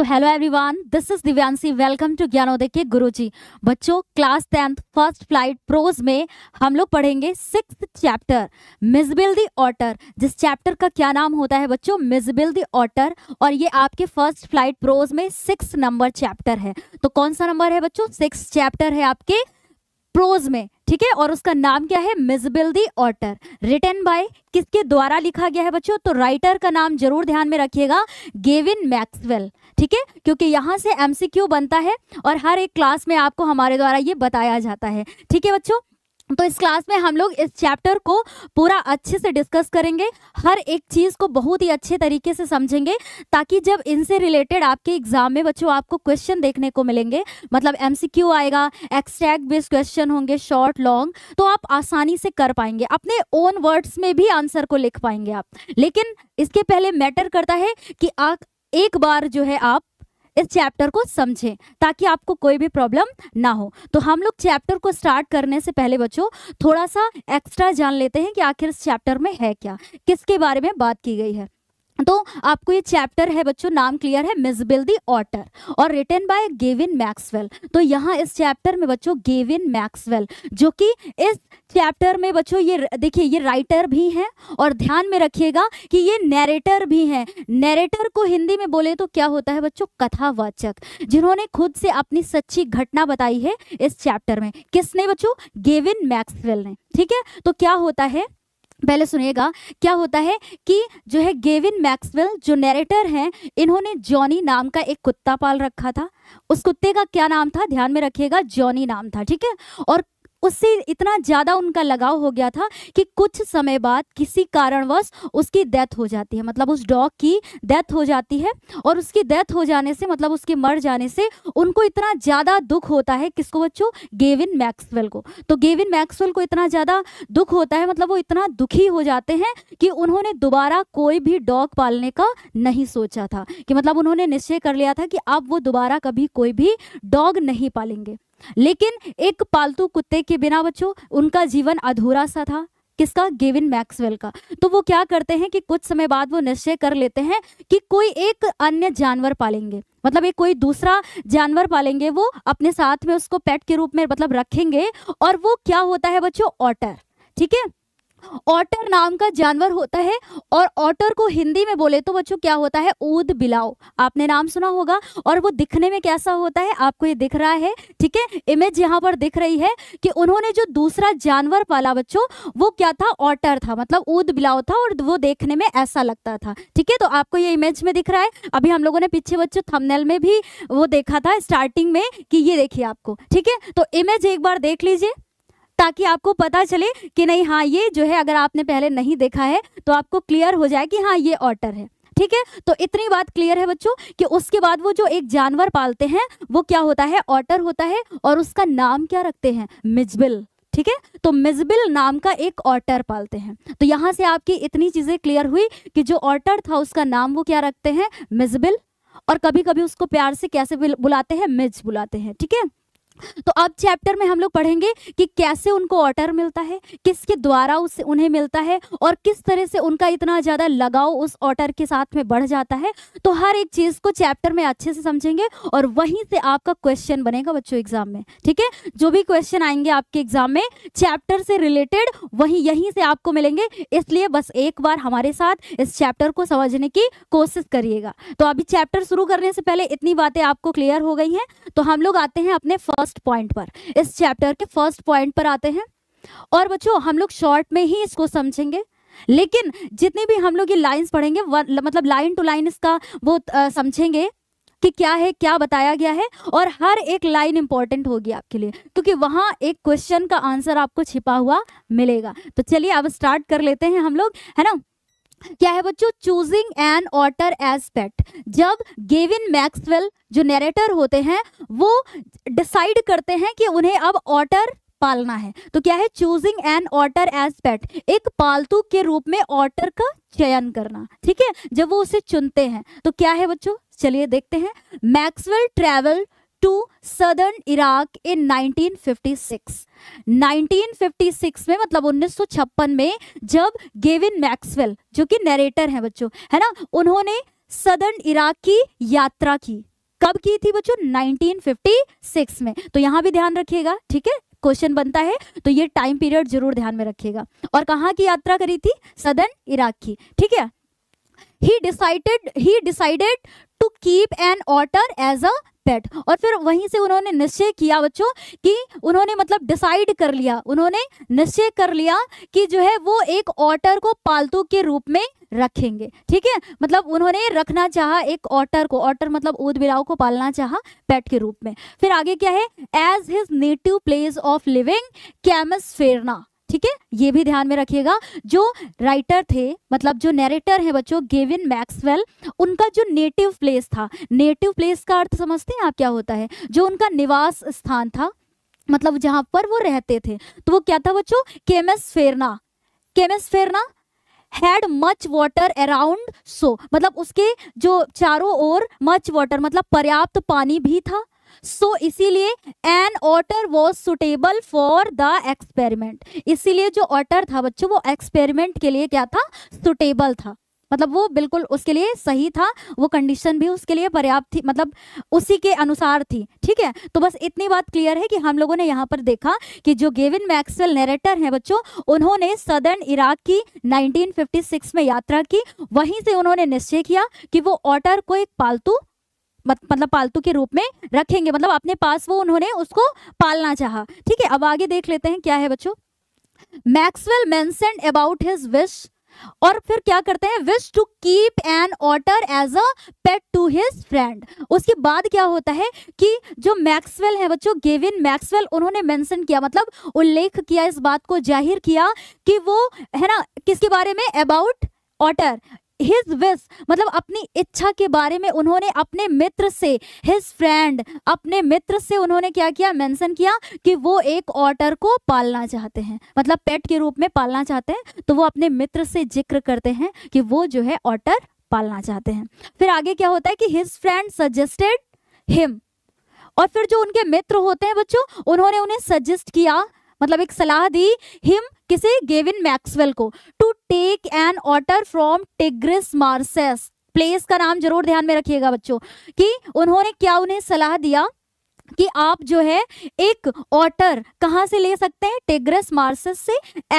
तो hello everyone this is Divyanshi welcome to Gyanodaya के गुरुजी बच्चों class tenth first flight prose में हम लोग पढ़ेंगे six chapter Mijbil the otter जिस चैप्टर का क्या नाम होता है बच्चों मिजबिल दी ऑटर और ये आपके फर्स्ट फ्लाइट प्रोज में सिक्स नंबर चैप्टर है तो कौन सा नंबर है बच्चों सिक्स चैप्टर है आपके प्रोज में ठीक है और उसका नाम क्या है Mijbil the otter written by किसके द्वारा लिखा गया है बच्चों तो राइटर का नाम जरूर ध्यान में रखिएगा गेविन मैक्सवेल ठीक है क्योंकि यहाँ से एम बनता है और हर एक क्लास में आपको हमारे द्वारा ये बताया जाता है ठीक है बच्चों तो इस क्लास में हम लोग इस चैप्टर को पूरा अच्छे से डिस्कस करेंगे हर एक चीज़ को बहुत ही अच्छे तरीके से समझेंगे ताकि जब इनसे रिलेटेड आपके एग्जाम में बच्चों आपको क्वेश्चन देखने को मिलेंगे मतलब एमसीक्यू आएगा एक्सट्रैक्ट बेस्ड क्वेश्चन होंगे शॉर्ट लॉन्ग तो आप आसानी से कर पाएंगे अपने ओन वर्ड्स में भी आंसर को लिख पाएंगे आप लेकिन इसके पहले मैटर करता है कि आप एक बार जो है आप इस चैप्टर को समझें ताकि आपको कोई भी प्रॉब्लम ना हो तो हम लोग चैप्टर को स्टार्ट करने से पहले बच्चों थोड़ा सा एक्स्ट्रा जान लेते हैं कि आखिर इस चैप्टर में है क्या किसके बारे में बात की गई है तो आपको ये चैप्टर है बच्चों नाम क्लियर है मिस बिल दी ऑटर और रिटर्न बाय गेविन मैक्सवेल तो यहाँ इस चैप्टर में बच्चों गेविन मैक्सवेल जो कि इस चैप्टर में बच्चों ये देखिए ये राइटर भी हैं और ध्यान में रखिएगा कि ये नैरेटर भी हैं नैरेटर को हिंदी में बोले तो क्या होता है बच्चों कथावाचक जिन्होंने खुद से अपनी सच्ची घटना बताई है इस चैप्टर में किसने बच्चों गेविन मैक्सवेल ने ठीक है तो क्या होता है पहले सुनिएगा क्या होता है कि जो है गेविन मैक्सवेल जो नैरेटर हैं इन्होंने जॉनी नाम का एक कुत्ता पाल रखा था उस कुत्ते का क्या नाम था ध्यान में रखिएगा जॉनी नाम था ठीक है और उससे इतना ज़्यादा उनका लगाव हो गया था कि कुछ समय बाद किसी कारणवश उसकी डेथ हो जाती है मतलब उस डॉग की डेथ हो जाती है और उसकी डेथ हो जाने से मतलब उसके मर जाने से उनको इतना ज़्यादा दुख होता है किसको बच्चों गेविन मैक्सवेल को तो गेविन मैक्सवेल को इतना ज़्यादा दुख होता है मतलब वो इतना दुखी हो जाते हैं कि उन्होंने दोबारा कोई भी डॉग पालने का नहीं सोचा था कि मतलब उन्होंने निश्चय कर लिया था कि अब वो दोबारा कभी कोई भी डॉग नहीं पालेंगे लेकिन एक पालतू कुत्ते के बिना बच्चों उनका जीवन अधूरा सा था किसका गेविन मैक्सवेल का तो वो क्या करते हैं कि कुछ समय बाद वो निश्चय कर लेते हैं कि कोई एक अन्य जानवर पालेंगे मतलब एक कोई दूसरा जानवर पालेंगे वो अपने साथ में उसको पेट के रूप में मतलब रखेंगे और वो क्या होता है बच्चों ऑटर ठीक है ऑटर नाम का जानवर होता है और ऑटर को हिंदी में बोले तो बच्चों क्या होता है ऊद बिलाओ आपने नाम सुना होगा और वो दिखने में कैसा होता है आपको ये दिख रहा है ठीक है इमेज यहाँ पर दिख रही है कि उन्होंने जो दूसरा जानवर पाला बच्चों वो क्या था ऑटर था मतलब ऊद बिलाओ था और वो देखने में ऐसा लगता था ठीक है तो आपको ये इमेज में दिख रहा है अभी हम लोगों ने पीछे बच्चों थमनेल में भी वो देखा था स्टार्टिंग में कि ये देखिए आपको ठीक है तो इमेज एक बार देख लीजिए ताकि आपको पता चले कि नहीं हाँ ये जो है अगर आपने पहले नहीं देखा है तो आपको क्लियर हो जाए कि हाँ ये ऑटर है ठीक है तो इतनी बात क्लियर है बच्चों कि उसके बाद वो जो एक जानवर पालते हैं वो क्या होता है ऑटर होता है और उसका नाम क्या रखते हैं मिजबिल ठीक है तो मिजबिल नाम का एक ऑटर पालते हैं तो यहाँ से आपकी इतनी चीज़ें क्लियर हुई कि जो ऑटर था उसका नाम वो क्या रखते हैं मिजबिल और कभी कभी उसको प्यार से कैसे बुलाते हैं मिज बुलाते हैं ठीक है तो अब चैप्टर में हम लोग पढ़ेंगे कि कैसे उनको ऑर्डर मिलता है किसके द्वारा उस उन्हें मिलता है और किस तरह से उनका इतना ज़्यादा लगाव उस ऑर्डर के साथ में बढ़ जाता है तो हर एक चीज़ को चैप्टर में अच्छे से समझेंगे और वहीं से आपका क्वेश्चन बनेगा बच्चों एग्जाम में ठीक है जो भी क्वेश्चन आएंगे आपके एग्जाम में चैप्टर से रिलेटेड वहीं यहीं से आपको मिलेंगे इसलिए बस एक बार हमारे साथ इस चैप्टर को समझने की कोशिश करिएगा तो अभी चैप्टर शुरू करने से पहले इतनी बातें आपको क्लियर हो गई हैं तो हम लोग आते हैं अपने फर्स्ट फर्स्ट पॉइंट पर इस चैप्टर के फर्स्ट पॉइंट पर आते हैं और बच्चों हम लोग शॉर्ट में ही इसको समझेंगे लेकिन जितने भी हम लोग ये लाइंस पढ़ेंगे मतलब लाइन टू लाइन इसका वो समझेंगे कि क्या है क्या बताया गया है और हर एक लाइन इंपॉर्टेंट होगी आपके लिए क्योंकि वहां एक क्वेश्चन का आंसर आपको छिपा हुआ मिलेगा तो चलिए अब स्टार्ट कर लेते हैं हम लोग है ना क्या है बच्चों choosing an otter as pet जब गेविन मैक्सवेल जो नरेटर होते हैं वो डिसाइड करते हैं कि उन्हें अब ऑटर पालना है तो क्या है choosing an otter as pet एक पालतू के रूप में ऑटर का चयन करना ठीक है जब वो उसे चुनते हैं तो क्या है बच्चों चलिए देखते हैं Maxwell travel to southern Iraq in 1956 1956 में मतलब 1956 में जब गेविन मैक्सवेल जो कि नरेटर है बच्चों है ना उन्होंने सदर्न इराक की यात्रा की कब की थी बच्चों 1956 में तो यहां भी ध्यान रखिएगा ठीक है क्वेश्चन बनता है तो ये टाइम पीरियड जरूर ध्यान में रखिएगा और कहाँ की यात्रा करी थी सदर्न इराक की ठीक है he decided he decided to keep an otter as a pet और फिर वहीं से उन्होंने निश्चय किया बच्चों कि उन्होंने मतलब डिसाइड कर लिया उन्होंने निश्चय कर लिया कि जो है वो एक ऑटर को पालतू के रूप में रखेंगे ठीक है मतलब उन्होंने रखना चाहा एक ऑटर को ऑटर मतलब ऊद बिराव को पालना चाहा पेट के रूप में फिर आगे क्या है as his native place of living Camus Fearna ठीक है ये भी ध्यान में रखिएगा जो राइटर थे मतलब जो नरेटर है बच्चों गेविन मैक्सवेल उनका जो नेटिव प्लेस था नेटिव प्लेस का अर्थ समझते हैं आप क्या होता है जो उनका निवास स्थान था मतलब जहां पर वो रहते थे तो वो क्या था बच्चों केमेस Fearna Camus Fearna had much water around so मतलब उसके जो चारों ओर मच वाटर मतलब पर्याप्त पानी भी था सो so, इसीलिए an otter was suitable for the experiment इसीलिए जो ऑटर था बच्चों वो एक्सपेरिमेंट के लिए क्या था सुटेबल था मतलब वो बिल्कुल उसके लिए सही था वो कंडीशन भी उसके लिए पर्याप्त थी मतलब उसी के अनुसार थी ठीक है तो बस इतनी बात क्लियर है कि हम लोगों ने यहाँ पर देखा कि जो गेविन मैक्सवेल नेरेटर हैं बच्चों उन्होंने सदर्न इराक की 1956 में यात्रा की वहीं से उन्होंने निश्चय किया कि वो ऑटर को एक पालतू मतलब पालतू के रूप में रखेंगे मतलब अपने पास वो उन्होंने उसको पालना चाहा ठीक है अब आगे देख लेते हैं क्या है बच्चों Maxwell mention about his wish और फिर क्या करते हैं wish to keep an otter as a pet to his friend उसके बाद क्या होता है कि जो मैक्सवेल है बच्चों गेविन मैक्सवेल उन्होंने मेंशन किया मतलब उल्लेख किया इस बात को जाहिर किया कि वो है ना किसके बारे में अबाउट ऑटर हिज विस मतलब अपनी इच्छा के बारे में उन्होंने अपने मित्र से हिज फ्रेंड अपने मित्र से उन्होंने क्या किया मेंशन किया कि वो एक ऑटर को पालना चाहते हैं मतलब पेट के रूप में पालना चाहते हैं तो वो अपने मित्र से जिक्र करते हैं कि वो जो है ऑटर पालना चाहते हैं फिर आगे क्या होता है कि हिज फ्रेंड सजेस्टेड हिम और फिर जो उनके मित्र होते हैं बच्चों उन्होंने उन्हें सजेस्ट किया मतलब एक सलाह दी हिम किसे गेविन मैक्सवेल को to take an otter from Tigris marshes place का नाम जरूर ध्यान में रखिएगा बच्चों कि उन्होंने क्या उन्हें सलाह दिया कि आप जो है एक ऑटर कहाँ से ले सकते हैं टेग्रस मार्सस से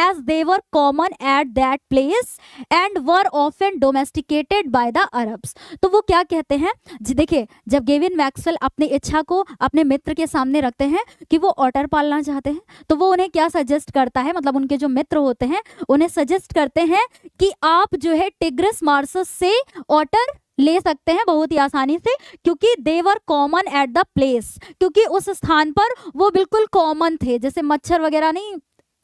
as they were common at that place and were of and domesticated by the Arabs तो वो क्या कहते हैं जी देखिए जब गेविन मैक्सवेल अपनी इच्छा को अपने मित्र के सामने रखते हैं कि वो ऑटर पालना चाहते हैं तो वो उन्हें क्या सजेस्ट करता है मतलब उनके जो मित्र होते हैं उन्हें सजेस्ट करते हैं कि आप जो है टिग्रस मार्सस से ऑटर ले सकते हैं बहुत ही आसानी से क्योंकि they were common at the place क्योंकि उस स्थान पर वो बिल्कुल कॉमन थे जैसे मच्छर वगैरह नहीं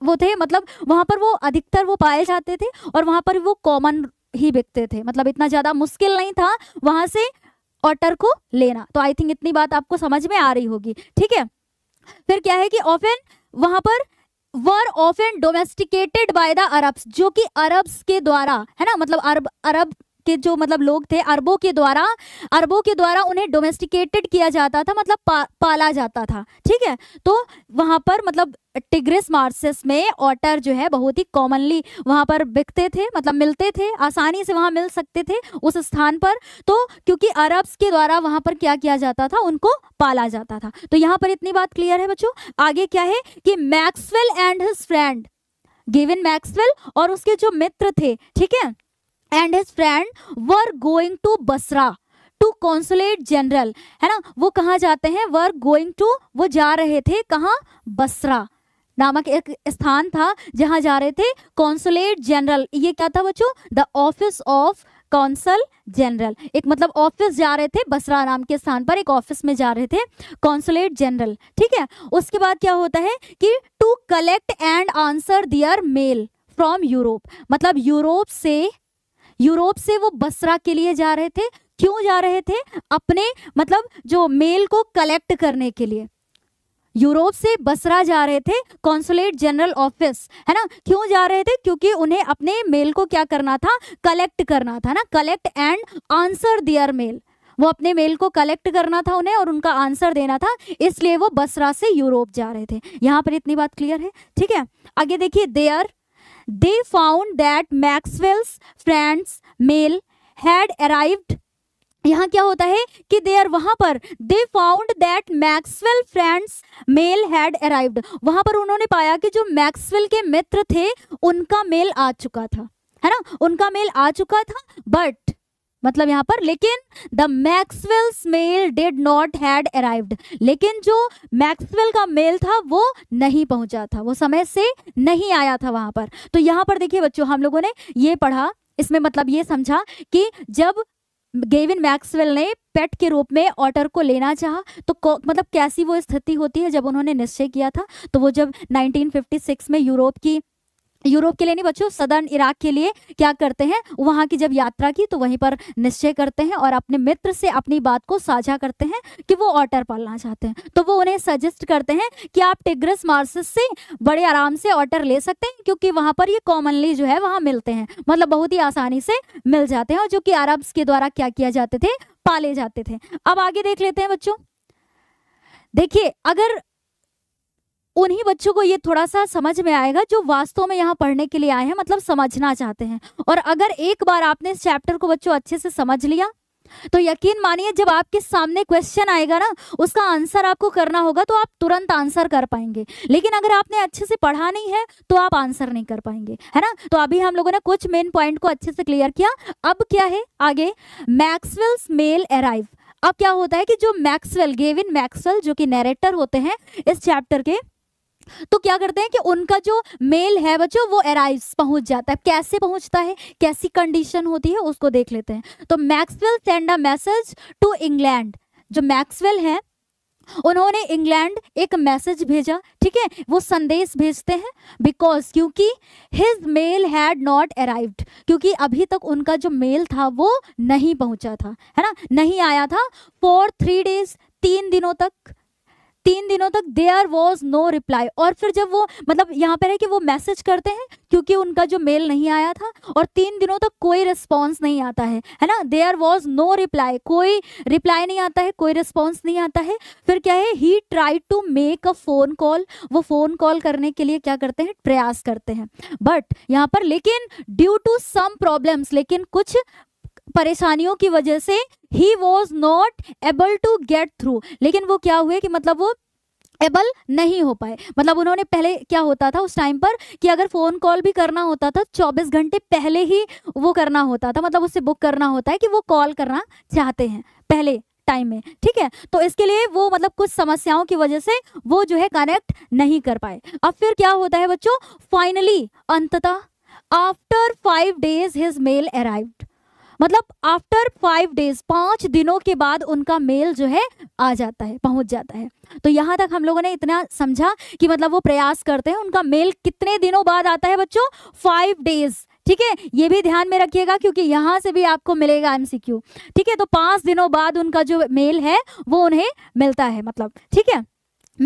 वो थे मतलब वहां पर वो अधिकतर वो पाए जाते थे और वहां पर वो कॉमन ही बिकते थे मतलब इतना ज़्यादा मुश्किल नहीं था वहां से ऑटर को लेना तो आई थिंक इतनी बात आपको समझ में आ रही होगी ठीक है फिर क्या है कि ऑफेन वहां पर were an domesticated by the Arabs जो कि अरब्स के द्वारा है ना मतलब अरब अरब के जो मतलब लोग थे अरबों के द्वारा अरबों के द्वारा उन्हें डोमेस्टिकेटेड किया जाता था मतलब पा, पाला जाता था ठीक है तो वहाँ पर मतलब टिग्रिस मार्सेस में ऑटर जो है बहुत ही कॉमनली वहाँ पर बिकते थे मतलब मिलते थे आसानी से वहाँ मिल सकते थे उस स्थान पर तो क्योंकि अरब्स के द्वारा वहाँ पर क्या किया जाता था उनको पाला जाता था तो यहाँ पर इतनी बात क्लियर है बच्चों आगे क्या है कि Maxwell and his friend Gavin Maxwell और उसके जो मित्र थे ठीक है and his friend were going to Basra to consulate general है ना वो कहाँ जाते हैं वर गोइंग टू वो जा रहे थे कहाँ बसरा नामक एक स्थान था जहाँ जा रहे थे कॉन्सुलेट जनरल ये क्या था बच्चों the office of consul general एक मतलब ऑफिस जा रहे थे बसरा नाम के स्थान पर एक ऑफिस में जा रहे थे कॉन्सुलेट जनरल ठीक है उसके बाद क्या होता है कि to collect and answer their mail from Europe मतलब यूरोप से यूरोप से वो बसरा के लिए जा रहे थे क्यों जा रहे थे अपने मतलब जो मेल को कलेक्ट करने के लिए यूरोप से बसरा जा रहे थे कॉन्सुलेट जनरल ऑफिस है ना क्यों जा रहे थे क्योंकि उन्हें अपने मेल को क्या करना था कलेक्ट करना था ना collect and answer their mail वो अपने मेल को कलेक्ट करना था उन्हें और उनका आंसर देना था इसलिए वो बसरा से यूरोप जा रहे थे यहाँ पर इतनी बात क्लियर है ठीक है आगे देखिए there they found that maxwell's friends male had arrived यहाँ क्या होता है कि आर वहां पर they found that Maxwell friend's mail had arrived वहां पर उन्होंने पाया कि जो मैक्सवेल के मित्र थे उनका मेल आ चुका था है ना उनका मेल आ चुका था बट मतलब यहाँ पर लेकिन the Maxwell's mail did not had arrived लेकिन जो मैक्सवेल का मेल था वो नहीं पहुंचा था वो समय से नहीं आया था वहां पर तो यहाँ पर देखिए बच्चों हम लोगों ने ये पढ़ा इसमें मतलब ये समझा कि जब गेविन मैक्सवेल ने पेट के रूप में ऑटर को लेना चाहा तो मतलब कैसी वो स्थिति होती है जब उन्होंने निश्चय किया था तो वो जब 1956 में यूरोप की यूरोप के लिए नहीं बच्चों सदर्न इराक के लिए क्या करते हैं वहां की जब यात्रा की तो वहीं पर निश्चय करते हैं और अपने मित्र से अपनी बात को साझा करते हैं कि वो ऑटर पालना चाहते हैं तो वो उन्हें सजेस्ट करते हैं कि आप टिग्रस मार्सिस से बड़े आराम से ऑटर ले सकते हैं क्योंकि वहां पर ये कॉमनली जो है वहां मिलते हैं मतलब बहुत ही आसानी से मिल जाते हैं और जो कि अरब्स के द्वारा क्या किया जाते थे पाले जाते थे अब आगे देख लेते हैं बच्चों देखिए अगर उन्हीं बच्चों को ये थोड़ा सा समझ में आएगा जो वास्तव में यहाँ पढ़ने के लिए आए हैं मतलब समझना चाहते हैं और अगर एक बार आपने इस चैप्टर को बच्चों अच्छे से समझ लिया तो यकीन मानिए जब आपके सामने क्वेश्चन आएगा ना उसका आंसर आपको करना होगा तो आप तुरंत आंसर कर पाएंगे लेकिन अगर आपने अच्छे से पढ़ा नहीं है तो आप आंसर नहीं कर पाएंगे है ना तो अभी हम लोगों ने कुछ मेन पॉइंट को अच्छे से क्लियर किया अब क्या है आगे मैक्सवेल्स मेल अराइव अब क्या होता है कि जो मैक्सवेल गेविन मैक्सवेल जो कि नरेटर होते हैं इस चैप्टर के तो क्या करते हैं कि उनका जो मेल है बच्चों वो एराइव पहुंच जाता है कैसे पहुंचता है कैसी कंडीशन होती है उसको देख लेते हैं तो Maxwell send a message to England जो मैक्सवेल है उन्होंने इंग्लैंड एक मैसेज भेजा ठीक है वो संदेश भेजते हैं बिकॉज क्योंकि his mail had not arrived क्योंकि अभी तक उनका जो मेल था वो नहीं पहुंचा था है ना नहीं आया था फॉर थ्री डेज तीन दिनों तक तीन दिनों तक देयर वॉज नो रिप्लाई और फिर जब वो मतलब यहाँ पर है कि वो मैसेज करते हैं क्योंकि उनका जो मेल नहीं आया था और तीन दिनों तक कोई रिस्पॉन्स नहीं आता है है ना देयर वॉज नो रिप्लाई कोई रिप्लाई नहीं आता है कोई रिस्पॉन्स नहीं आता है फिर क्या है he try to make a phone call वो फोन कॉल करने के लिए क्या करते हैं प्रयास करते हैं बट यहाँ पर लेकिन ड्यू टू सम प्रॉब्लम्स लेकिन कुछ परेशानियों की वजह से he was not able to get through लेकिन वो क्या हुए कि मतलब वो एबल नहीं हो पाए मतलब उन्होंने पहले क्या होता था उस टाइम पर कि अगर फ़ोन कॉल भी करना होता था 24 घंटे पहले ही वो करना होता था मतलब उससे बुक करना होता है कि वो कॉल करना चाहते हैं पहले टाइम में ठीक है तो इसके लिए वो मतलब कुछ समस्याओं की वजह से वो जो है कनेक्ट नहीं कर पाए अब फिर क्या होता है बच्चों फाइनली अंततः after five days his mail arrived मतलब आफ्टर फाइव डेज पांच दिनों के बाद उनका मेल जो है आ जाता है पहुंच जाता है तो यहां तक हम लोगों ने इतना समझा कि मतलब वो प्रयास करते हैं उनका मेल कितने दिनों बाद आता है बच्चों फाइव डेज ठीक है ये भी ध्यान में रखिएगा क्योंकि यहां से भी आपको मिलेगा एमसीक्यू ठीक है तो पांच दिनों बाद उनका जो मेल है वो उन्हें मिलता है मतलब ठीक है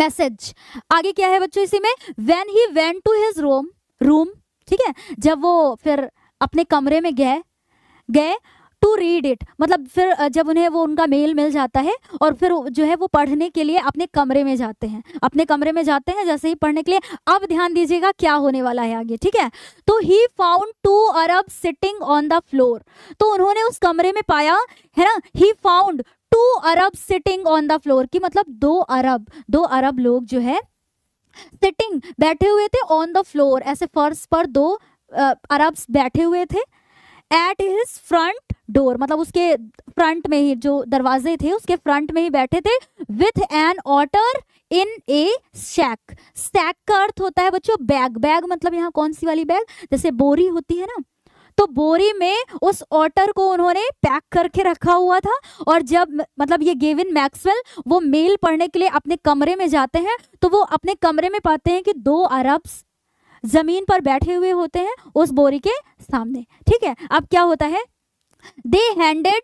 मैसेज आगे क्या है बच्चों इसी में when he went to his room room ठीक है जब वो फिर अपने कमरे में गए गए टू रीड इट मतलब फिर जब उन्हें वो उनका मेल मिल जाता है और फिर जो है वो पढ़ने के लिए अपने कमरे में जाते हैं अपने कमरे में जाते हैं जैसे ही पढ़ने के लिए अब ध्यान दीजिएगा क्या होने वाला है आगे ठीक है तो he found two Arab sitting on the floor तो उन्होंने उस कमरे में पाया है ना he found two Arab sitting on the floor की मतलब दो अरब दो अरब लोग जो है सिटिंग बैठे हुए थे ऑन द फ्लोर ऐसे फर्श पर दो अरब्स बैठे हुए थे एट हिज फ्रंट डोर मतलब उसके फ्रंट में ही जो दरवाजे थे उसके फ्रंट में ही बैठे थे with an otter in a sack sack का अर्थ होता है बच्चों बैग बैग मतलब यहाँ कौन सी वाली बैग जैसे बोरी होती है ना तो बोरी में उस ऑटर को उन्होंने पैक करके रखा हुआ था और जब मतलब ये गेविन मैक्सवेल वो मेल पढ़ने के लिए अपने कमरे में जाते हैं तो वो अपने कमरे में पाते हैं कि दो अरब्स जमीन पर बैठे हुए होते हैं उस बोरी के सामने ठीक है अब क्या होता है they handed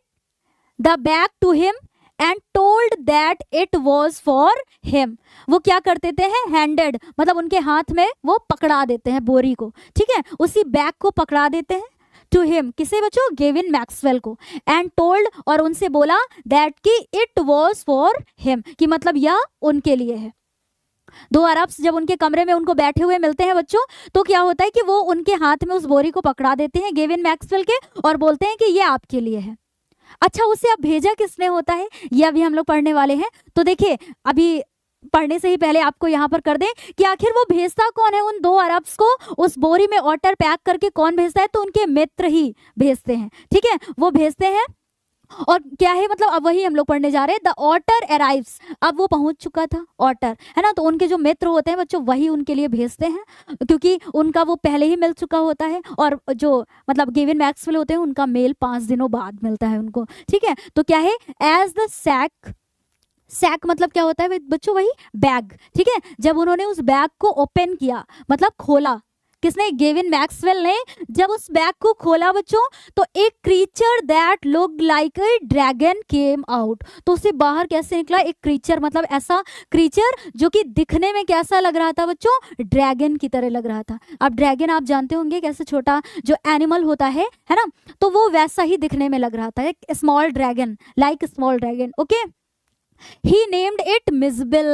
the bag to him and told that it was for him वो क्या कर देते हैं हैंडेड मतलब उनके हाथ में वो पकड़ा देते हैं बोरी को ठीक है उसी बैग को पकड़ा देते हैं टू हिम किसे बचो गेविन मैक्सवेल को एंड टोल्ड और उनसे बोला दैट की इट वॉज फॉर हिम कि मतलब यह उनके लिए है दो अरब्स जब उनके कमरे में उनको बैठे हुए मिलते हैं बच्चों तो क्या होता है कि वो उनके हाथ में उस बोरी को पकड़ा देते हैं गेविन मैक्सवेल के और बोलते हैं कि ये आपके लिए है अच्छा उसे अब भेजा किसने होता है ये अभी हम लोग पढ़ने वाले हैं तो देखिए अभी पढ़ने से ही पहले आपको यहाँ पर कर दें कि आखिर वो भेजता कौन है उन दो अरब्स को उस बोरी में ऑटर पैक करके कौन भेजता है तो उनके मित्र ही भेजते हैं ठीक है वो भेजते हैं और क्या है मतलब अब वही हम लोग पढ़ने जा रहे हैं द ऑटर अराइव्स अब वो पहुंच चुका था ऑटर है ना तो उनके जो मित्र होते हैं बच्चों वही उनके लिए भेजते हैं क्योंकि उनका वो पहले ही मिल चुका होता है और जो मतलब गेविन मैक्सवेल होते हैं उनका मेल पांच दिनों बाद मिलता है उनको ठीक है तो क्या है एज द सैक सैक मतलब क्या होता है बच्चों वही बैग ठीक है जब उन्होंने उस बैग को ओपन किया मतलब खोला किसने गेविन मैक्सवेल ने जब उस बैग को खोला बच्चों तो एक creature that look like a dragon came out तो उसे बाहर कैसे निकला एक क्रीचर मतलब ऐसा क्रीचर जो कि दिखने में कैसा लग रहा था बच्चों ड्रैगन की तरह लग रहा था अब ड्रैगन आप जानते होंगे कैसे छोटा जो एनिमल होता है है ना तो वो वैसा ही दिखने में लग रहा था एक small dragon like small dragon okay he named it Mijbil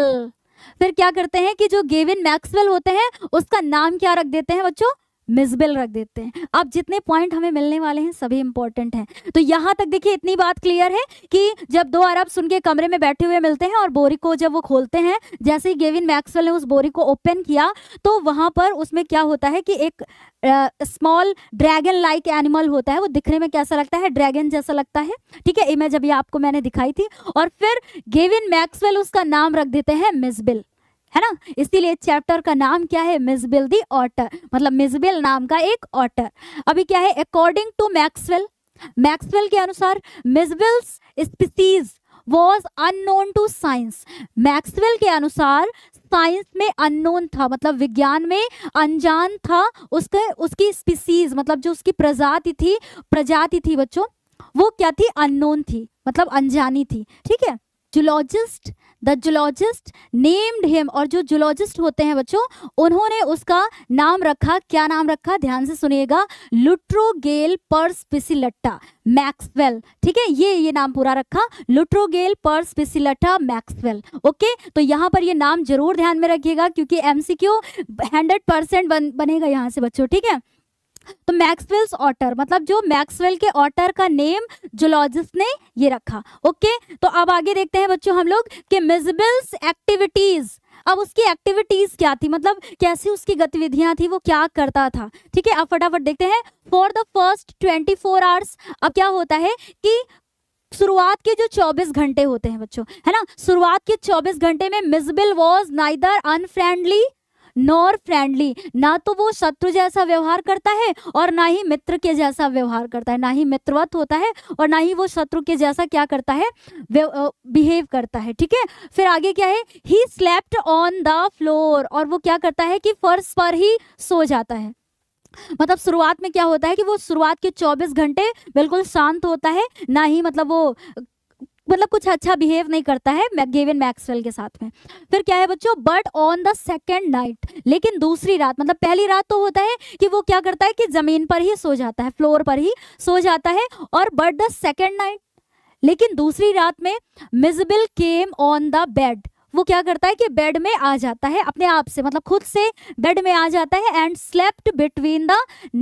फिर क्या करते हैं कि जो गेविन मैक्सवेल होते हैं उसका नाम क्या रख देते हैं बच्चों मिसबिल रख देते हैं अब जितने पॉइंट हमें मिलने वाले हैं सभी इंपॉर्टेंट हैं तो यहाँ तक देखिए इतनी बात क्लियर है कि जब दो अरब सुन के कमरे में बैठे हुए मिलते हैं और बोरी को जब वो खोलते हैं जैसे ही गेविन मैक्सवेल ने उस बोरी को ओपन किया तो वहां पर उसमें क्या होता है कि एक स्मॉल ड्रैगन लाइक एनिमल होता है वो दिखने में कैसा लगता है ड्रैगन जैसा लगता है ठीक है इमेज अभी आपको मैंने दिखाई थी और फिर गेविन मैक्सवेल उसका नाम रख देते हैं मिसबिल है ना इसीलिए चैप्टर का नाम क्या है मिजबिल दी ऑटर मतलब मिजबिल नाम का एक ऑटर अभी क्या है अकॉर्डिंग टू मैक्सवेल मैक्सवेल के अनुसार Mijbil's species was unknown to science Maxwell के अनुसार साइंस में अननोन था मतलब विज्ञान में अनजान था उसके उसकी स्पीसीज मतलब जो उसकी प्रजाति थी प्रजाति थी बच्चों वो क्या थी अननोन थी मतलब अनजानी थी ठीक है zoologist the zoologist named him और जो जुलॉजिस्ट होते हैं बच्चों उन्होंने उसका नाम रखा क्या नाम रखा ध्यान से सुनिएगा लुट्रोगेल पर्स पिसिलट्टा मैक्सवेल ठीक है ये ये नाम पूरा रखा लुट्रोगेल पिसिलट्टा मैक्सवेल ओके तो यहाँ पर ये नाम जरूर ध्यान में रखिएगा क्योंकि एमसीक्यू हंड्रेड परसेंट बन, बनेगा यहाँ से बच्चों ठीक है तो मैक्सवेल्स ऑटर मतलब जो मैक्सवेल के ऑटर का नेम जोलॉजिस्ट ने ये रखा ओके तो अब आगे देखते हैं बच्चों हम लोग कि मिजबल्स एक्टिविटीज़ अब उसकी एक्टिविटीज क्या थी मतलब कैसी उसकी गतिविधियां थी वो क्या करता था ठीक है अब फटाफट देखते हैं for the first twenty four hours अब क्या होता है कि शुरुआत के जो 24 घंटे होते हैं बच्चों है ना शुरुआत के 24 घंटे में Mijbil was neither unfriendly nor friendly ना तो वो शत्रु जैसा व्यवहार करता है और ना ही मित्र के जैसा व्यवहार करता है ना ही मित्रवत होता है और ना ही वो शत्रु के जैसा क्या करता है बिहेव करता है ठीक है फिर आगे क्या है he slept on the floor और वो क्या करता है कि फर्श पर ही सो जाता है मतलब शुरुआत में क्या होता है कि वो शुरुआत के 24 घंटे बिल्कुल शांत होता है ना ही मतलब वो मतलब कुछ अच्छा बिहेव नहीं करता है गेविन मैक्सवेल के साथ में फिर क्या है बच्चों but on the second night लेकिन दूसरी रात मतलब पहली रात तो होता है कि वो क्या करता है कि जमीन पर ही सो जाता है फ्लोर पर ही सो जाता है और बट द सेकेंड नाइट लेकिन दूसरी रात में Mijbil came on the bed वो क्या करता है कि बेड में आ जाता है अपने आप से मतलब खुद से बेड में आ जाता है and slept between the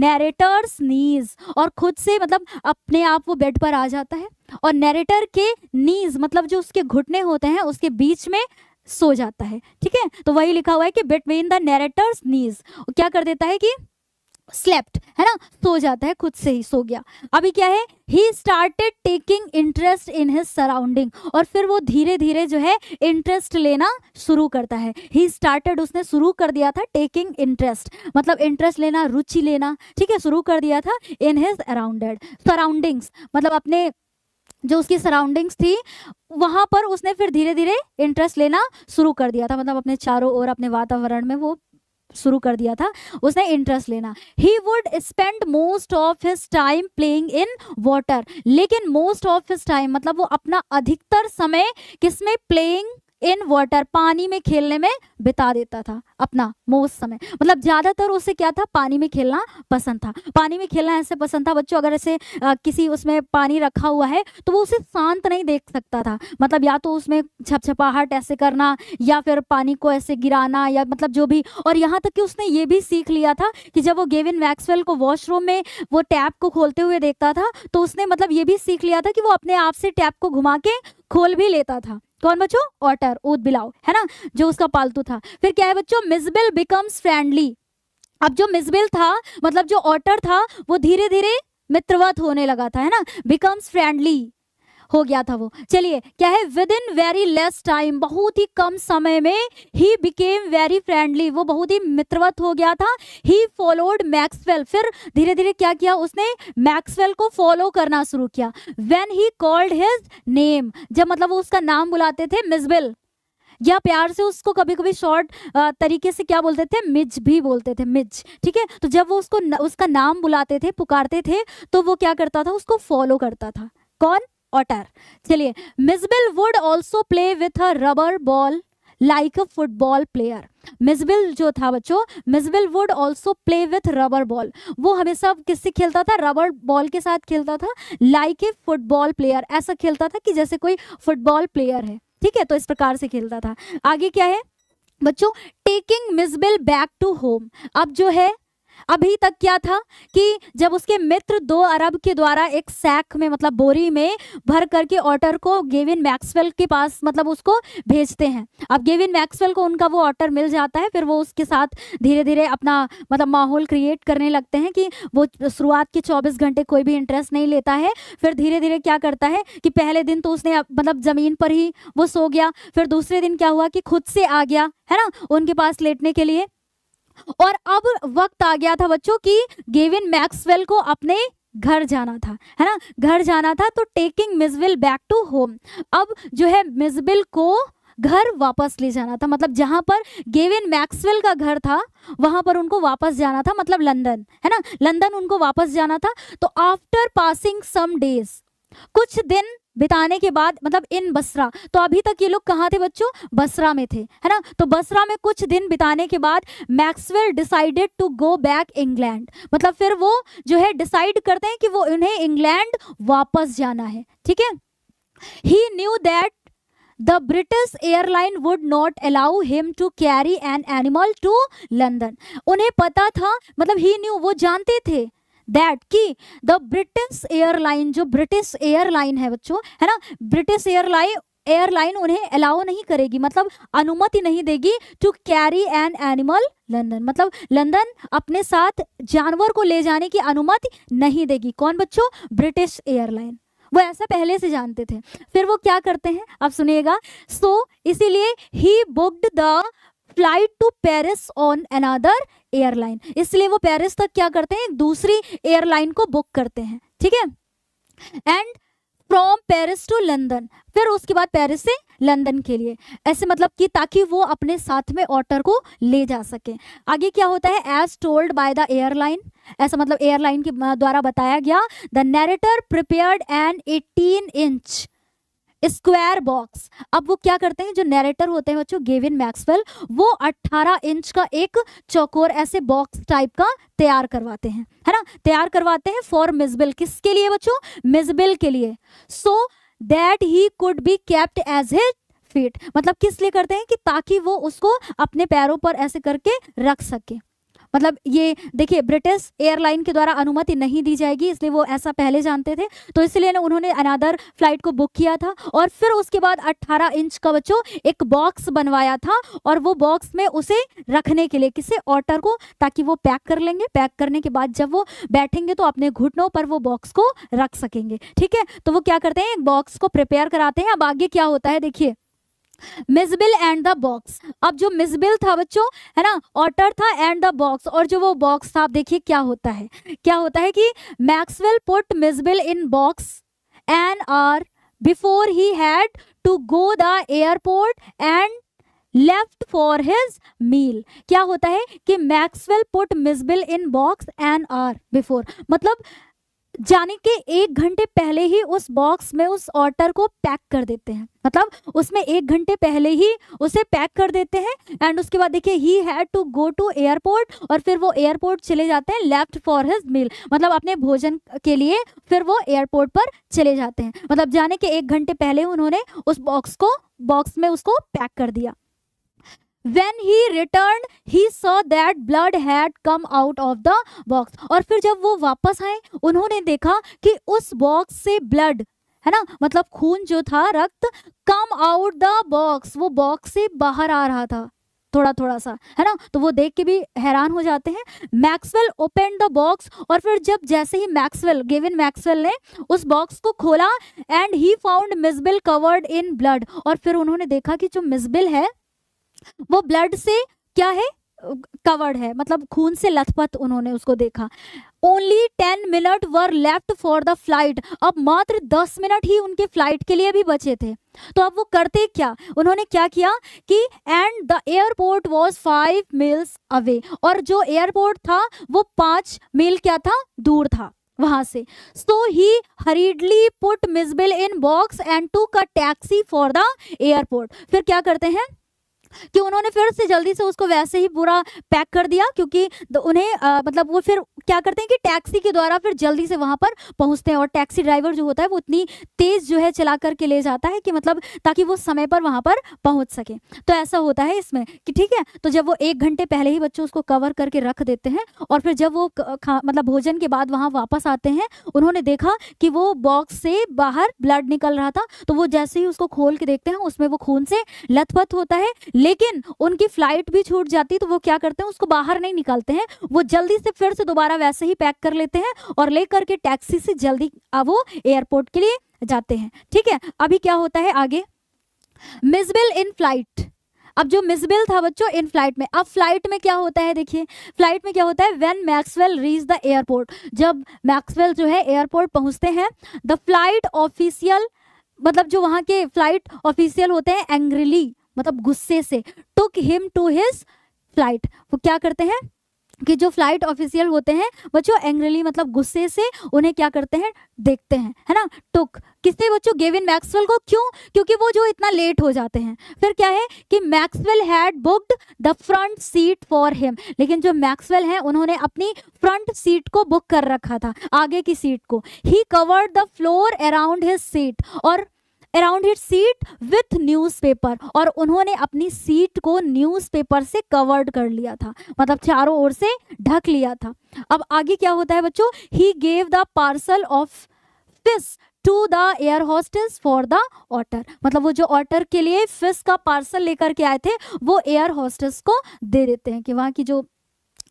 narrator's knees और खुद से मतलब अपने आप वो बेड पर आ जाता है और नैरेटर के नीज मतलब जो उसके घुटने होते हैं उसके बीच में सो जाता है ठीक है तो वही लिखा हुआ है कि बिटवीन द नैरेटर्स नीज क्या कर देता है कि स्लेप्ट है ना सो जाता है खुद से ही सो गया अभी क्या है he started taking interest in his surrounding और फिर वो धीरे धीरे जो है इंटरेस्ट लेना शुरू करता है ही स्टार्टेड उसने शुरू कर दिया था टेकिंग इंटरेस्ट मतलब इंटरेस्ट लेना रुचि लेना ठीक है शुरू कर दिया था इन हिज अराउंडेड सराउंडिंग्स मतलब अपने जो उसकी सराउंडिंग्स थी वहां पर उसने फिर धीरे धीरे इंटरेस्ट लेना शुरू कर दिया था मतलब अपने चारों ओर अपने वातावरण में वो शुरू कर दिया था उसने इंटरेस्ट लेना he would spend most of his time playing in water लेकिन मोस्ट ऑफ हिस टाइम मतलब वो अपना अधिकतर समय किसमें प्लेइंग इन वाटर पानी में खेलने में बिता देता था अपना मोस्ट समय मतलब ज़्यादातर उसे क्या था पानी में खेलना पसंद था पानी में खेलना ऐसे पसंद था बच्चों अगर ऐसे आ, किसी उसमें पानी रखा हुआ है तो वो उसे शांत नहीं देख सकता था मतलब या तो उसमें छपछपाहट ऐसे करना या फिर पानी को ऐसे गिराना या मतलब जो भी और यहाँ तक कि उसने ये भी सीख लिया था कि जब वो गेविन मैक्सवेल को वॉशरूम में वो टैप को खोलते हुए देखता था तो उसने मतलब ये भी सीख लिया था कि वो अपने आप से टैप को घुमा के खोल भी लेता था कौन बच्चों ऑटर ऊद बिलाओ है ना जो उसका पालतू था फिर क्या है बच्चों मिसबिल बिकम्स फ्रेंडली अब जो मिसबिल था मतलब जो ऑटर था वो धीरे धीरे मित्रवत होने लगा था है ना बिकम्स फ्रेंडली हो गया था वो चलिए क्या है within very less time बहुत ही कम समय में ही बिकेम वेरी फ्रेंडली वो बहुत ही मित्रवत हो गया था ही फॉलोड मैक्सवेल फिर धीरे धीरे क्या किया उसने मैक्सवेल को फॉलो करना शुरू किया when he called his name जब मतलब वो उसका नाम बुलाते थे मिसबिल या प्यार से उसको कभी कभी शॉर्ट तरीके से क्या बोलते थे मिज भी बोलते थे मिज ठीक है तो जब वो उसको न, उसका नाम बुलाते थे पुकारते थे तो वो क्या करता था उसको फॉलो करता था कौन otter चलिए Mijbil would also play with a rubber ball like a football player Mijbil जो था बच्चों Mijbil would also play with rubber ball वो हमेशा किससे खेलता था रबर बॉल के साथ खेलता था लाइक ए फुटबॉल प्लेयर ऐसा खेलता था कि जैसे कोई फुटबॉल प्लेयर है ठीक है तो इस प्रकार से खेलता था आगे क्या है बच्चों taking Mijbil back to home अब जो है अभी तक क्या था कि जब उसके मित्र दो अरब के द्वारा एक सैक में मतलब बोरी में भर करके ऑटर को गेविन मैक्सवेल के पास मतलब उसको भेजते हैं अब गेविन मैक्सवेल को उनका वो ऑटर मिल जाता है फिर वो उसके साथ धीरे धीरे अपना मतलब माहौल क्रिएट करने लगते हैं कि वो शुरुआत के चौबीस घंटे कोई भी इंटरेस्ट नहीं लेता है फिर धीरे धीरे क्या करता है कि पहले दिन तो उसने मतलब ज़मीन पर ही वो सो गया फिर दूसरे दिन क्या हुआ कि खुद से आ गया है ना उनके पास लेटने के लिए और अब वक्त आ गया था बच्चों कि गेविन मैक्सवेल को अपने घर जाना था है ना घर जाना था तो taking Mijbil back to home अब जो है मिजबिल को घर वापस ले जाना था मतलब जहां पर गेविन मैक्सवेल का घर था वहां पर उनको वापस जाना था मतलब लंदन है ना लंदन उनको वापस जाना था तो आफ्टर पासिंग सम डेज कुछ दिन बिताने के बाद मतलब इन बसरा तो अभी तक ये लोग कहाँ थे बच्चों बसरा में थे है ना तो बसरा में कुछ दिन बिताने के बाद Maxwell decided to go back England मतलब फिर वो जो है डिसाइड करते हैं कि वो उन्हें इंग्लैंड वापस जाना है ठीक है he knew that the British airline would not allow him to carry an animal to London उन्हें पता था मतलब ही न्यू वो जानते थे दैट कि द ब्रिटिश एयरलाइन जो ब्रिटिश एयरलाइन है बच्चों है ना ब्रिटिश एयरलाइन एयरलाइन उन्हें अलाउ नहीं करेगी मतलब अनुमति नहीं देगी to carry an animal London मतलब लंदन अपने साथ जानवर को ले जाने की अनुमति नहीं देगी कौन बच्चों ब्रिटिश एयरलाइन वो ऐसा पहले से जानते थे फिर वो क्या करते हैं अब सुनिएगा सो so, इसीलिए he booked the flight to Paris on another airline इसलिए वो पेरिस तक क्या करते हैं दूसरी एयरलाइन को बुक करते हैं ठीक है and from Paris to London फिर उसके बाद पेरिस से लंदन के लिए ऐसे मतलब कि ताकि वो अपने साथ में ऑटर को ले जा सके आगे क्या होता है as told by the airline ऐसा मतलब एयरलाइन के द्वारा बताया गया the narrator prepared an 18 inch square box अब वो क्या करते हैं जो नरेटर होते हैं बच्चों गेविन मैक्सवेल वो 18 इंच का एक चौकोर ऐसे बॉक्स टाइप का तैयार करवाते हैं है ना तैयार करवाते हैं फॉर मिजबिल किसके लिए बच्चों मिजबिल के लिए so that he could be kept as a feet मतलब किस लिए करते हैं कि ताकि वो उसको अपने पैरों पर ऐसे करके रख सके मतलब ये देखिए ब्रिटिश एयरलाइन के द्वारा अनुमति नहीं दी जाएगी इसलिए वो ऐसा पहले जानते थे तो इसलिए उन्होंने अनादर फ्लाइट को बुक किया था और फिर उसके बाद अट्ठारह इंच का बच्चों एक बॉक्स बनवाया था और वो बॉक्स में उसे रखने के लिए किसे ऑटर को ताकि वो पैक कर लेंगे पैक करने के बाद जब वो बैठेंगे तो अपने घुटनों पर वो बॉक्स को रख सकेंगे ठीक है तो वो क्या करते हैं बॉक्स को प्रिपेयर कराते हैं अब आगे क्या होता है देखिए मिजबिल एंड द बॉक्स अब जो मिजबिल था बच्चों है ना ऑटर था एंड द बॉक्स और जो वो बॉक्स था आप देखिए क्या होता है क्या होता है कि Maxwell put Mijbil in box and hour before he had to go the airport and left for his meal क्या होता है कि Maxwell put Mijbil in box and hour before मतलब जाने के एक घंटे पहले ही उस बॉक्स में उस ऑर्डर को पैक कर देते हैं मतलब उसमें एक घंटे पहले ही उसे पैक कर देते हैं एंड उसके बाद देखिए he had to go to airport और फिर वो एयरपोर्ट चले जाते हैं लेफ्ट फॉर हिज मील मतलब अपने भोजन के लिए फिर वो एयरपोर्ट पर चले जाते हैं मतलब जाने के एक घंटे पहले उन्होंने उस बॉक्स को बॉक्स में उसको पैक कर दिया when he return he saw that blood had come out of the box. और फिर जब वो वापस आए उन्होंने देखा कि उस बॉक्स से ब्लड है ना मतलब खून जो था रक्त कम आउट द बॉक्स वो बॉक्स से बाहर आ रहा था थोड़ा थोड़ा सा है ना तो वो देख के भी हैरान हो जाते हैं मैक्सवेल ओपन द बॉक्स और फिर जब जैसे ही मैक्सवेल गेविन मैक्सवेल ने उस बॉक्स को खोला and he found Mijbil covered in blood और फिर उन्होंने देखा कि जो मिसबिल है वो ब्लड से क्या है कवर्ड है मतलब खून से लथपथ उन्होंने उसको देखा only ten minute were left for the flight अब मात्र दस मिनट ही उनके फ्लाइट के लिए भी बचे थे तो अब वो करते क्या उन्होंने क्या किया कि and the airport was five miles away और जो एयरपोर्ट था वो पांच मील क्या था दूर था वहां से so he hurriedly put Mijbil in box and took a taxi for the airport फिर क्या करते हैं कि उन्होंने फिर से जल्दी से उसको वैसे ही पूरा पैक कर दिया क्योंकि उन्हें आ, मतलब वो फिर क्या करते हैं कि टैक्सी के द्वारा फिर जल्दी से वहां पर पहुंचते हैं और टैक्सी ड्राइवर जो होता है वो इतनी तेज़ जो है चला करके ले जाता है कि मतलब ताकि वो समय पर वहां पर पहुंच सके तो ऐसा होता है इसमें कि ठीक है तो जब वो एक घंटे पहले ही बच्चों उसको कवर करके रख देते हैं और फिर जब वो मतलब भोजन के बाद वहां वापस आते हैं उन्होंने देखा कि वो बॉक्स से बाहर ब्लड निकल रहा था तो वो जैसे ही उसको खोल के देखते हैं उसमें वो खून से लथपथ होता है लेकिन उनकी फ्लाइट भी छूट जाती तो वो क्या करते हैं उसको बाहर नहीं निकालते हैं वो जल्दी से फिर से दोबारा वैसे ही पैक कर लेते हैं और लेकर के टैक्सी से जल्दी वो एयरपोर्ट के लिए जाते हैं ठीक है अभी क्या होता है आगे मिजबिल इन फ्लाइट अब जो मिसबिल था बच्चों इन फ्लाइट में अब फ्लाइट में क्या होता है देखिए फ्लाइट में क्या होता है when Maxwell reach the airport जब मैक्सवेल जो है एयरपोर्ट पहुंचते हैं द फ्लाइट ऑफिशियल मतलब जो वहां के फ्लाइट ऑफिशियल होते हैं एंग्रिली मतलब गुस्से से took him to his flight वो क्या करते हैं कि जो फ्लाइट ऑफिशियल होते हैं बच्चों एंग्रेली मतलब गुस्से से उन्हें क्या करते हैं देखते हैं है ना टुक किसने बच्चों गेविन मैक्सवेल को क्यों क्योंकि वो जो इतना लेट हो जाते हैं फिर क्या है कि Maxwell had booked the front seat for him लेकिन जो मैक्सवेल हैं उन्होंने अपनी फ्रंट सीट को बुक कर रखा था आगे की सीट को he covered the floor around his seat और around his seat with newspaper और उन्होंने अपनी सीट को न्यूज़पेपर से कवर्ड कर लिया था मतलब चारों ओर से ढक लिया था अब आगे क्या होता है बच्चों he gave the parcel of fish to the air hostess for the otter मतलब वो जो ऑटर के लिए फिस का पार्सल लेकर के आए थे वो एयर हॉस्टेस को दे देते हैं कि वहाँ की जो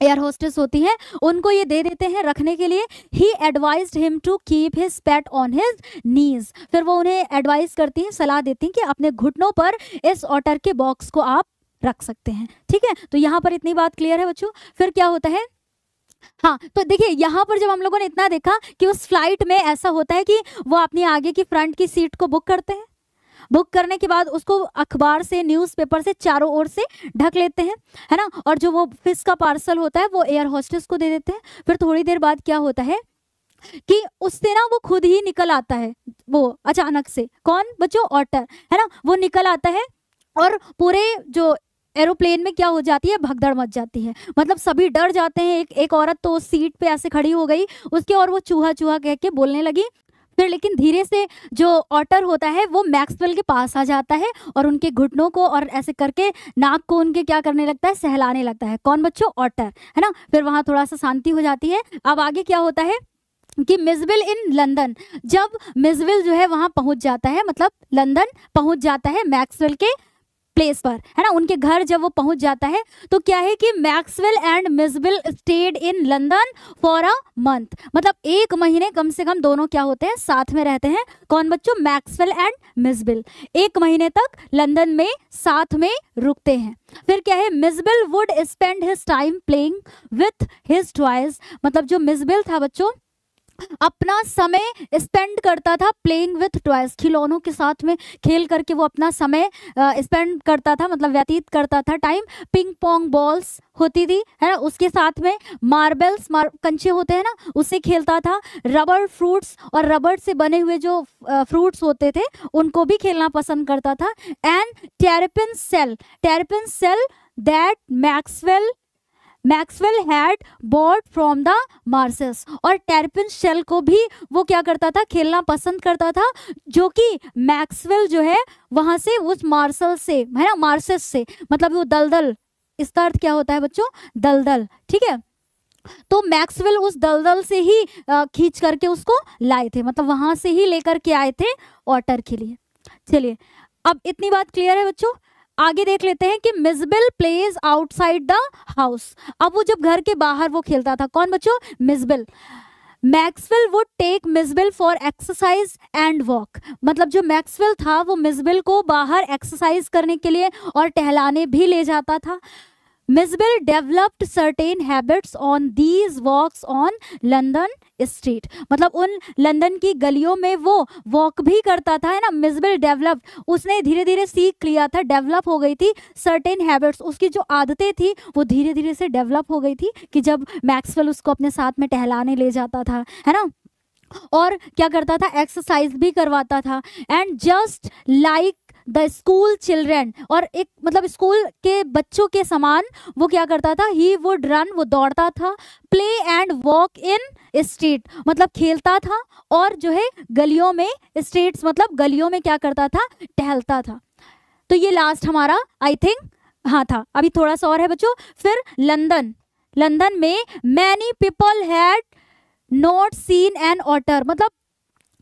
एयर होस्टेस होती हैं उनको ये दे देते हैं रखने के लिए he advise him to keep his pet on his knees फिर वो उन्हें एडवाइस करती हैं सलाह देती हैं कि अपने घुटनों पर इस ऑटर के बॉक्स को आप रख सकते हैं ठीक है तो यहाँ पर इतनी बात क्लियर है बच्चों फिर क्या होता है हाँ तो देखिए यहाँ पर जब हम लोगों ने इतना देखा कि उस फ्लाइट में ऐसा होता है कि वो अपनी आगे की फ्रंट की सीट को बुक करते हैं बुक करने के बाद उसको अखबार से न्यूज़पेपर से चारों ओर से ढक लेते हैं है ना और जो वो फिश का पार्सल होता है वो एयर होस्टेस को दे देते हैं फिर थोड़ी देर बाद क्या होता है कि उससे ना वो खुद ही निकल आता है वो अचानक से कौन बच्चों ऑटर है ना वो निकल आता है और पूरे जो एरोप्लेन में क्या हो जाती है भगदड़ मच जाती है मतलब सभी डर जाते हैं एक एक औरत तो सीट पे ऐसे खड़ी हो गई उसके और वो चूहा चूहा कह के बोलने लगी फिर लेकिन धीरे से जो ऑटर होता है वो मैक्सवेल के पास आ जाता है और उनके घुटनों को और ऐसे करके नाक को उनके क्या करने लगता है सहलाने लगता है कौन बच्चों ऑटर है ना फिर वहाँ थोड़ा सा शांति हो जाती है अब आगे क्या होता है कि मिजबिल इन लंदन जब मिजबिल जो है वहाँ पहुँच जाता है मतलब लंदन पहुँच जाता है मैक्सवेल के प्लेस पर है ना उनके घर जब वो पहुंच जाता है तो क्या है कि Maxwell and Mijbil stayed in London for a month मतलब एक महीने कम से कम दोनों क्या होते हैं साथ में रहते हैं कौन बच्चों मैक्सवेल एंड मिसबिल एक महीने तक लंदन में साथ में रुकते हैं फिर क्या है Mijbil would spend his time playing with his toys मतलब जो मिसबिल था बच्चों अपना समय स्पेंड करता था प्लेइंग विथ टॉयज खिलौनों के साथ में खेल करके वो अपना समय स्पेंड करता था मतलब व्यतीत करता था टाइम पिंग पोंग बॉल्स होती थी है ना उसके साथ में मार्बल्स मार, कंचे होते हैं ना उससे खेलता था रबर फ्रूट्स और रबर से बने हुए जो फ्रूट्स होते थे उनको भी खेलना पसंद करता था and terrapin shell terrapin shell that Maxwell Maxwell had bought from the marshes और टेरपिन शेल को भी वो क्या करता था खेलना पसंद करता था जो कि मैक्सवेल जो है वहां से उस मार्सल से है ना मार्सेस से मतलब वो दलदल इसका अर्थ क्या होता है बच्चों दलदल ठीक है तो मैक्सवेल उस दलदल से ही खींच करके उसको लाए थे मतलब वहां से ही लेकर के आए थे वॉटर के लिए चलिए अब इतनी बात क्लियर है बच्चों आगे देख लेते हैं कि Mijbil plays outside the house अब वो जब घर के बाहर वो खेलता था कौन बच्चों Mijbil Maxwell would take Mijbil for exercise and walk मतलब जो मैक्सवेल था वो मिजबिल को बाहर एक्सरसाइज करने के लिए और टहलाने भी ले जाता था Mijbil developed certain habits on these walks on London street मतलब उन लंदन की गलियों में वो वॉक भी करता था है ना मिजबिल डेवलप्ड उसने धीरे धीरे सीख लिया था डेवलप हो गई थी सर्टेन हैबिट्स उसकी जो आदतें थी वो धीरे धीरे से डेवलप हो गई थी कि जब मैक्सवेल उसको अपने साथ में टहलाने ले जाता था है ना और क्या करता था एक्सरसाइज भी करवाता था and just like the school children और एक मतलब स्कूल के बच्चों के समान वो क्या करता था ही वुड रन वो दौड़ता था play and walk in street मतलब खेलता था और जो है गलियों में स्ट्रीट्स मतलब गलियों में क्या करता था टहलता था तो ये लास्ट हमारा आई थिंक हाँ था अभी थोड़ा सा और है बच्चों फिर लंदन लंदन में many people had not seen an otter मतलब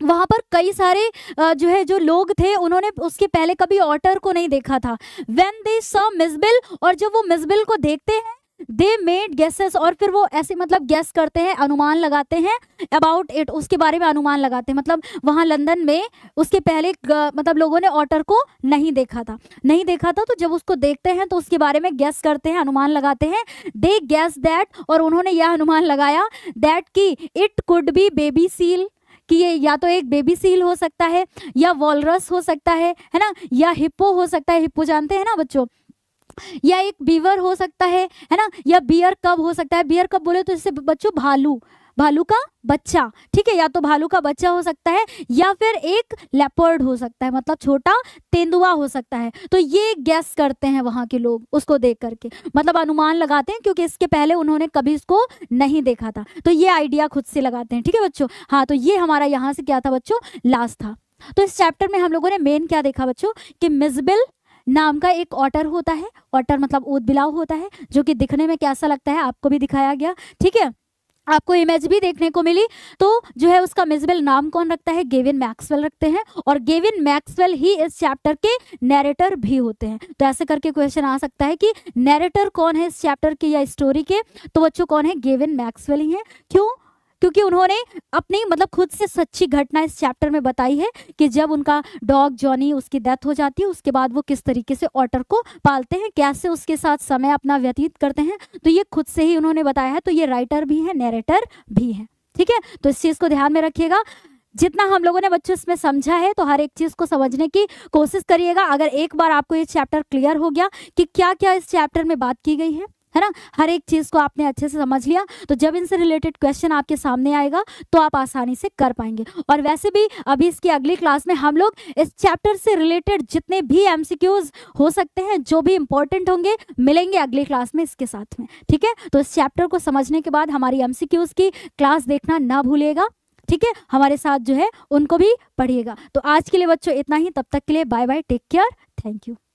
वहाँ पर कई सारे जो है जो लोग थे उन्होंने उसके पहले कभी ऑटर को नहीं देखा था वेन दे सॉ मिसबिल और जब वो मिसबिल को देखते हैं दे मेड गेसेस और फिर वो ऐसे मतलब गैस करते हैं अनुमान लगाते हैं अबाउट इट उसके बारे में अनुमान लगाते हैं मतलब वहाँ लंदन में उसके पहले मतलब लोगों ने ऑटर को नहीं देखा था नहीं देखा था तो जब उसको देखते हैं तो उसके बारे में गैस करते हैं अनुमान लगाते हैं दे गैस दैट और उन्होंने यह अनुमान लगाया दैट कि it could be baby seal कि ये या तो एक बेबी सील हो सकता है या वॉलरस हो सकता है है ना या हिप्पो हो सकता है हिप्पो जानते हैं ना बच्चों या एक बीवर हो सकता है है ना या बियर कब हो सकता है बियर कब बोले तो इससे बच्चों भालू भालू का बच्चा ठीक है या तो भालू का बच्चा हो सकता है या फिर एक लेपर्ड हो सकता है मतलब छोटा तेंदुआ हो सकता है तो ये गैस करते हैं वहां के लोग उसको देख करके मतलब अनुमान लगाते हैं क्योंकि इसके पहले उन्होंने कभी इसको नहीं देखा था तो ये आइडिया खुद से लगाते हैं ठीक है बच्चों हाँ तो ये हमारा यहाँ से क्या था बच्चों लास्ट था तो इस चैप्टर में हम लोगों ने मेन क्या देखा बच्चों कि मिजबिल नाम का एक ऑटर होता है ऑटर मतलब ऊद बिलाव होता है जो कि दिखने में कैसा लगता है आपको भी दिखाया गया ठीक है आपको इमेज भी देखने को मिली तो जो है उसका मिजबल नाम कौन रखता है गेविन मैक्सवेल रखते हैं और गेविन मैक्सवेल ही इस चैप्टर के नैरेटर भी होते हैं तो ऐसे करके क्वेश्चन आ सकता है कि नैरेटर कौन है इस चैप्टर के या स्टोरी के तो बच्चों कौन है गेविन मैक्सवेल ही है क्यों क्योंकि उन्होंने अपनी मतलब खुद से सच्ची घटना इस चैप्टर में बताई है कि जब उनका डॉग जॉनी उसकी डेथ हो जाती है उसके बाद वो किस तरीके से ऑटर को पालते हैं कैसे उसके साथ समय अपना व्यतीत करते हैं तो ये खुद से ही उन्होंने बताया है तो ये राइटर भी है नेरेटर भी है ठीक है तो इस चीज़ को ध्यान में रखिएगा जितना हम लोगों ने बच्चों इसमें समझा है तो हर एक चीज़ को समझने की कोशिश करिएगा अगर एक बार आपको ये चैप्टर क्लियर हो गया कि क्या क्या इस चैप्टर में बात की गई है है ना हर एक चीज़ को आपने अच्छे से समझ लिया तो जब इनसे रिलेटेड क्वेश्चन आपके सामने आएगा तो आप आसानी से कर पाएंगे और वैसे भी अभी इसकी अगली क्लास में हम लोग इस चैप्टर से रिलेटेड जितने भी एम हो सकते हैं जो भी इंपॉर्टेंट होंगे मिलेंगे अगली क्लास में इसके साथ में ठीक है तो इस चैप्टर को समझने के बाद हमारी एम की क्लास देखना ना भूलेगा ठीक है हमारे साथ जो है उनको भी पढ़िएगा तो आज के लिए बच्चों इतना ही तब तक के लिए bye bye take care thank you